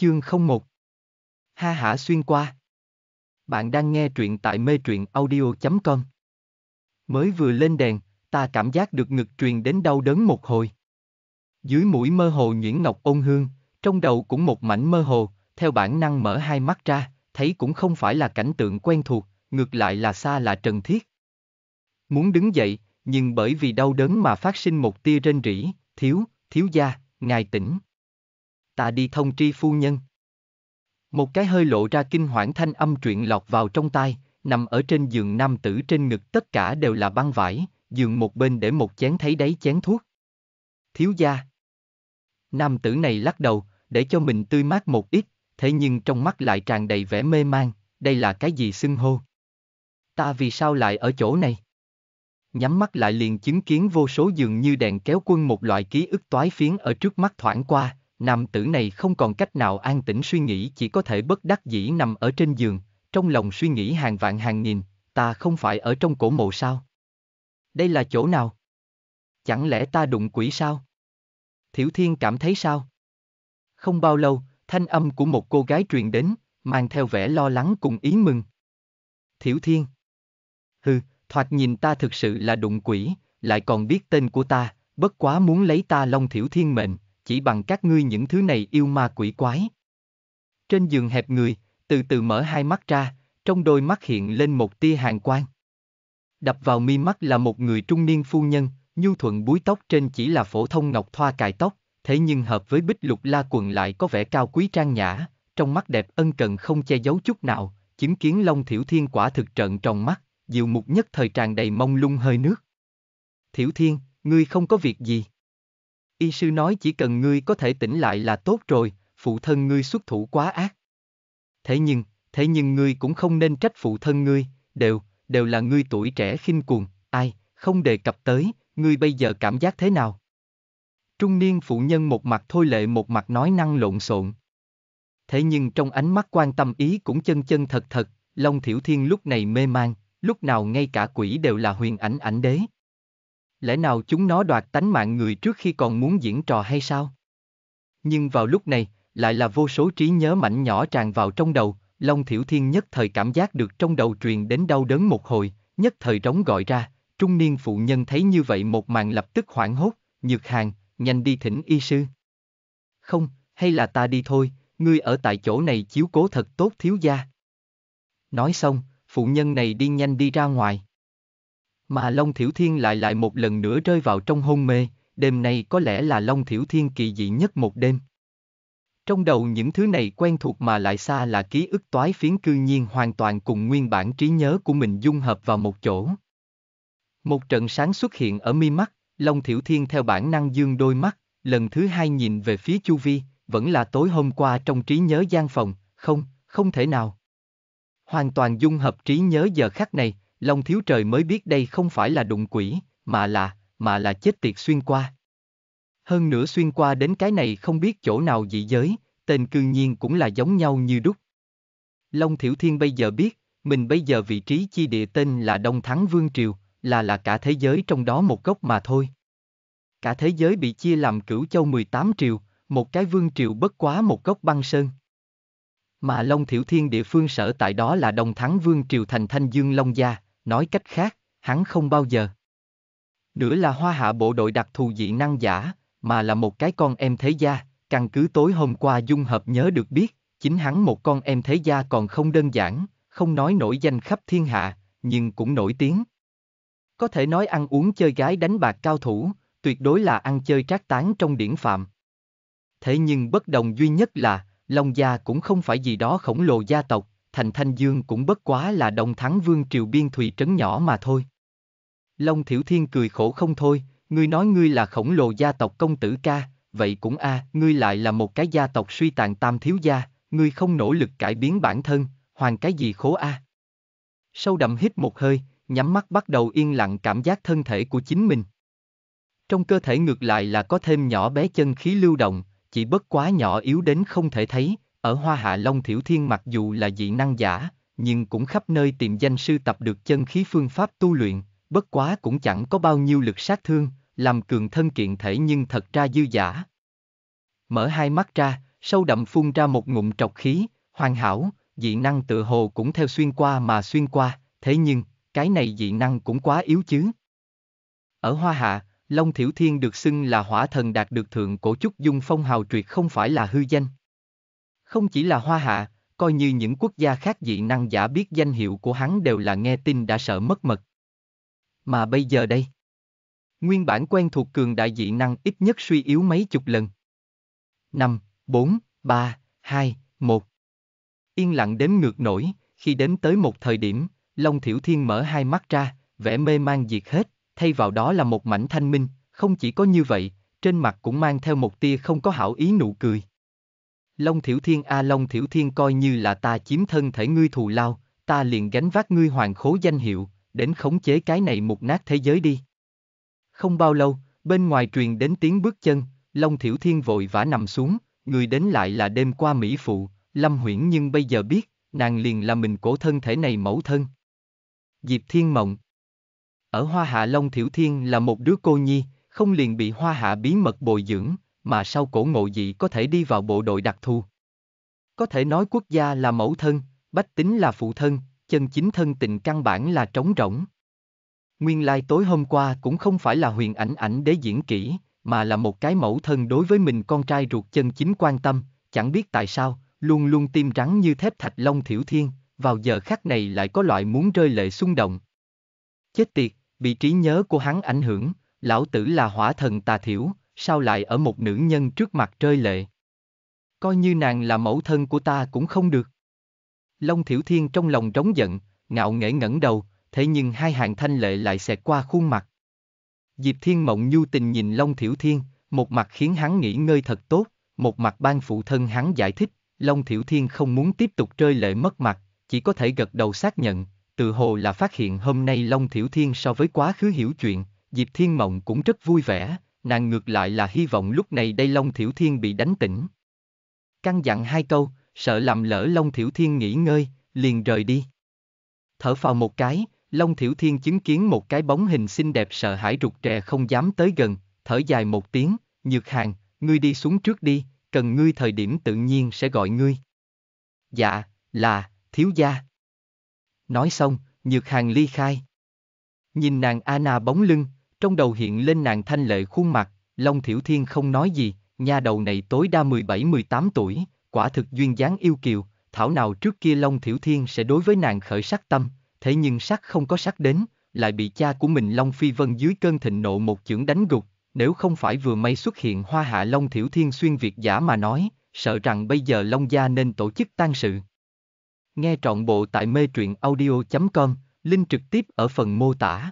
Chương không một Ha hả xuyên qua. Bạn đang nghe truyện tại mê truyện audio.com. Mới vừa lên đèn, ta cảm giác được ngực truyền đến đau đớn một hồi. Dưới mũi mơ hồ nhuyễn ngọc ôn hương, trong đầu cũng một mảnh mơ hồ, theo bản năng mở hai mắt ra, thấy cũng không phải là cảnh tượng quen thuộc, ngược lại là xa là trần thiết. Muốn đứng dậy, nhưng bởi vì đau đớn mà phát sinh một tia rên rỉ, thiếu, thiếu gia, ngài tỉnh ta đi thông tri phu nhân. Một cái hơi lộ ra kinh hoảng thanh âm truyện lọt vào trong tai, nằm ở trên giường nam tử trên ngực tất cả đều là băng vải, giường một bên để một chén thấy đáy chén thuốc. Thiếu gia. Nam tử này lắc đầu, để cho mình tươi mát một ít, thế nhưng trong mắt lại tràn đầy vẻ mê mang, đây là cái gì xưng hô? Ta vì sao lại ở chỗ này? Nhắm mắt lại liền chứng kiến vô số giường như đèn kéo quân một loại ký ức toái phiến ở trước mắt thoảng qua, nam tử này không còn cách nào an tĩnh suy nghĩ chỉ có thể bất đắc dĩ nằm ở trên giường, trong lòng suy nghĩ hàng vạn hàng nghìn, ta không phải ở trong cổ mộ sao? Đây là chỗ nào? Chẳng lẽ ta đụng quỷ sao? Thiểu Thiên cảm thấy sao? Không bao lâu, thanh âm của một cô gái truyền đến, mang theo vẻ lo lắng cùng ý mừng. Thiểu Thiên Hừ, thoạt nhìn ta thực sự là đụng quỷ, lại còn biết tên của ta, bất quá muốn lấy ta Long Thiểu Thiên mệnh, chỉ bằng các ngươi những thứ này yêu ma quỷ quái. Trên giường hẹp người, từ từ mở hai mắt ra, trong đôi mắt hiện lên một tia hàng quang. Đập vào mi mắt là một người trung niên phu nhân, nhu thuận búi tóc trên chỉ là phổ thông ngọc thoa cài tóc, thế nhưng hợp với bích lục la quần lại có vẻ cao quý trang nhã, trong mắt đẹp ân cần không che giấu chút nào, chứng kiến Long Thiểu Thiên quả thực trận trong mắt, diệu mục nhất thời tràn đầy mông lung hơi nước. Thiểu Thiên, ngươi không có việc gì. Y sư nói chỉ cần ngươi có thể tỉnh lại là tốt rồi, phụ thân ngươi xuất thủ quá ác. Thế nhưng, thế nhưng ngươi cũng không nên trách phụ thân ngươi, đều, đều là ngươi tuổi trẻ khinh cuồng, ai, không đề cập tới, ngươi bây giờ cảm giác thế nào? Trung niên phụ nhân một mặt thôi lệ một mặt nói năng lộn xộn. Thế nhưng trong ánh mắt quan tâm ý cũng chân chân thật thật, Long Thiểu Thiên lúc này mê man, lúc nào ngay cả quỷ đều là huyền ảnh ảnh đế lẽ nào chúng nó đoạt tánh mạng người trước khi còn muốn diễn trò hay sao? Nhưng vào lúc này, lại là vô số trí nhớ mảnh nhỏ tràn vào trong đầu, Long Thiểu Thiên nhất thời cảm giác được trong đầu truyền đến đau đớn một hồi, nhất thời trống gọi ra, trung niên phụ nhân thấy như vậy một màn lập tức hoảng hốt, nhược hàng, nhanh đi thỉnh y sư. Không, hay là ta đi thôi, ngươi ở tại chỗ này chiếu cố thật tốt thiếu gia. Nói xong, phụ nhân này đi nhanh đi ra ngoài. Mà Long Thiểu Thiên lại lại một lần nữa rơi vào trong hôn mê, đêm nay có lẽ là Long Thiểu Thiên kỳ dị nhất một đêm. Trong đầu những thứ này quen thuộc mà lại xa là ký ức toái phiến cư nhiên hoàn toàn cùng nguyên bản trí nhớ của mình dung hợp vào một chỗ. Một trận sáng xuất hiện ở mi mắt, Long Thiểu Thiên theo bản năng dương đôi mắt, lần thứ hai nhìn về phía Chu Vi, vẫn là tối hôm qua trong trí nhớ gian phòng, không, không thể nào. Hoàn toàn dung hợp trí nhớ giờ khắc này, Long thiếu trời mới biết đây không phải là đụng quỷ, mà là, mà là chết tiệt xuyên qua. Hơn nữa xuyên qua đến cái này không biết chỗ nào dị giới, tên cư nhiên cũng là giống nhau như đúc. Long Thiểu Thiên bây giờ biết, mình bây giờ vị trí chi địa tên là Đông Thắng Vương Triều, là là cả thế giới trong đó một gốc mà thôi. Cả thế giới bị chia làm cửu châu 18 triều, một cái vương triều bất quá một gốc băng sơn. Mà Long Thiểu Thiên địa phương sở tại đó là Đông Thắng Vương Triều thành Thanh Dương Long Gia, nói cách khác, hắn không bao giờ. Nữa là hoa hạ bộ đội đặc thù dị năng giả, mà là một cái con em thế gia, căn cứ tối hôm qua dung hợp nhớ được biết, chính hắn một con em thế gia còn không đơn giản, không nói nổi danh khắp thiên hạ, nhưng cũng nổi tiếng. Có thể nói ăn uống chơi gái đánh bạc cao thủ, tuyệt đối là ăn chơi trác tán trong điển phạm. Thế nhưng bất đồng duy nhất là, Long Gia cũng không phải gì đó khổng lồ gia tộc, thành Thanh Dương cũng bất quá là đồng thắng vương triều biên thùy trấn nhỏ mà thôi. Long Thiểu Thiên cười khổ không thôi, ngươi nói ngươi là khổng lồ gia tộc công tử ca, vậy cũng a, à, ngươi lại là một cái gia tộc suy tàn tam thiếu gia, ngươi không nỗ lực cải biến bản thân, hoàn cái gì khổ a. À. Sâu đậm hít một hơi, nhắm mắt bắt đầu yên lặng cảm giác thân thể của chính mình. Trong cơ thể ngược lại là có thêm nhỏ bé chân khí lưu động, chỉ bất quá nhỏ yếu đến không thể thấy, ở Hoa Hạ Long Thiểu Thiên mặc dù là dị năng giả, nhưng cũng khắp nơi tìm danh sư tập được chân khí phương pháp tu luyện, bất quá cũng chẳng có bao nhiêu lực sát thương, làm cường thân kiện thể nhưng thật ra dư giả. Mở hai mắt ra, sâu đậm phun ra một ngụm trọc khí, hoàn hảo, dị năng tự hồ cũng theo xuyên qua mà xuyên qua, thế nhưng, cái này dị năng cũng quá yếu chứ. Ở Hoa Hạ, Long Thiểu Thiên được xưng là hỏa thần đạt được thượng cổ chúc dung phong hào truyệt không phải là hư danh, không chỉ là Hoa Hạ, coi như những quốc gia khác dị năng giả biết danh hiệu của hắn đều là nghe tin đã sợ mất mật. Mà bây giờ đây, nguyên bản quen thuộc cường đại dị năng ít nhất suy yếu mấy chục lần. năm, bốn, ba, hai, một, Yên lặng đếm ngược nổi, khi đến tới một thời điểm, Long Thiểu Thiên mở hai mắt ra, vẻ mê man diệt hết, thay vào đó là một mảnh thanh minh, không chỉ có như vậy, trên mặt cũng mang theo một tia không có hảo ý nụ cười. Long Thiểu Thiên a à Long Thiểu Thiên coi như là ta chiếm thân thể ngươi thù lao, ta liền gánh vác ngươi hoàng khố danh hiệu, đến khống chế cái này một nát thế giới đi. Không bao lâu, bên ngoài truyền đến tiếng bước chân, Long Thiểu Thiên vội vã nằm xuống, người đến lại là đêm qua Mỹ Phụ, Lâm Huyễn nhưng bây giờ biết, nàng liền là mình cổ thân thể này mẫu thân. Diệp Thiên Mộng Ở Hoa Hạ Long Thiểu Thiên là một đứa cô nhi, không liền bị Hoa Hạ bí mật bồi dưỡng, mà sau cổ ngộ dị có thể đi vào bộ đội đặc thù. Có thể nói quốc gia là mẫu thân, bách tính là phụ thân, chân chính thân tình căn bản là trống rỗng. Nguyên lai like tối hôm qua cũng không phải là huyền ảnh ảnh để diễn kỹ, mà là một cái mẫu thân đối với mình con trai ruột chân chính quan tâm, chẳng biết tại sao, luôn luôn tim rắn như thép thạch long thiểu thiên, vào giờ khắc này lại có loại muốn rơi lệ xung động. Chết tiệt, bị trí nhớ của hắn ảnh hưởng, lão tử là hỏa thần tà thiểu, sao lại ở một nữ nhân trước mặt rơi lệ? Coi như nàng là mẫu thân của ta cũng không được. Long Thiểu Thiên trong lòng trống giận, ngạo nghễ ngẩng đầu, thế nhưng hai hàng thanh lệ lại xẹt qua khuôn mặt. Diệp Thiên Mộng nhu tình nhìn Long Thiểu Thiên, một mặt khiến hắn nghỉ ngơi thật tốt, một mặt ban phụ thân hắn giải thích, Long Thiểu Thiên không muốn tiếp tục rơi lệ mất mặt, chỉ có thể gật đầu xác nhận, tự hồ là phát hiện hôm nay Long Thiểu Thiên so với quá khứ hiểu chuyện, Diệp Thiên Mộng cũng rất vui vẻ, nàng ngược lại là hy vọng lúc này đây Long Thiểu Thiên bị đánh tỉnh. Căn dặn hai câu, sợ làm lỡ Long Thiểu Thiên nghỉ ngơi, liền rời đi. Thở phào một cái, Long Thiểu Thiên chứng kiến một cái bóng hình xinh đẹp sợ hãi rụt rè không dám tới gần, thở dài một tiếng, nhược hàng, ngươi đi xuống trước đi, cần ngươi thời điểm tự nhiên sẽ gọi ngươi. Dạ, là, thiếu gia. Nói xong, nhược hàng ly khai. Nhìn nàng Anna bóng lưng, trong đầu hiện lên nàng thanh lệ khuôn mặt, Long Thiểu Thiên không nói gì, nha đầu này tối đa 17-18 tuổi, quả thực duyên dáng yêu kiều, thảo nào trước kia Long Thiểu Thiên sẽ đối với nàng khởi sắc tâm, thế nhưng sắc không có sắc đến, lại bị cha của mình Long Phi Vân dưới cơn thịnh nộ một chưởng đánh gục, nếu không phải vừa may xuất hiện hoa hạ Long Thiểu Thiên xuyên Việt giả mà nói, sợ rằng bây giờ Long Gia nên tổ chức tang sự. Nghe trọn bộ tại mê truyện audio.com, link trực tiếp ở phần mô tả.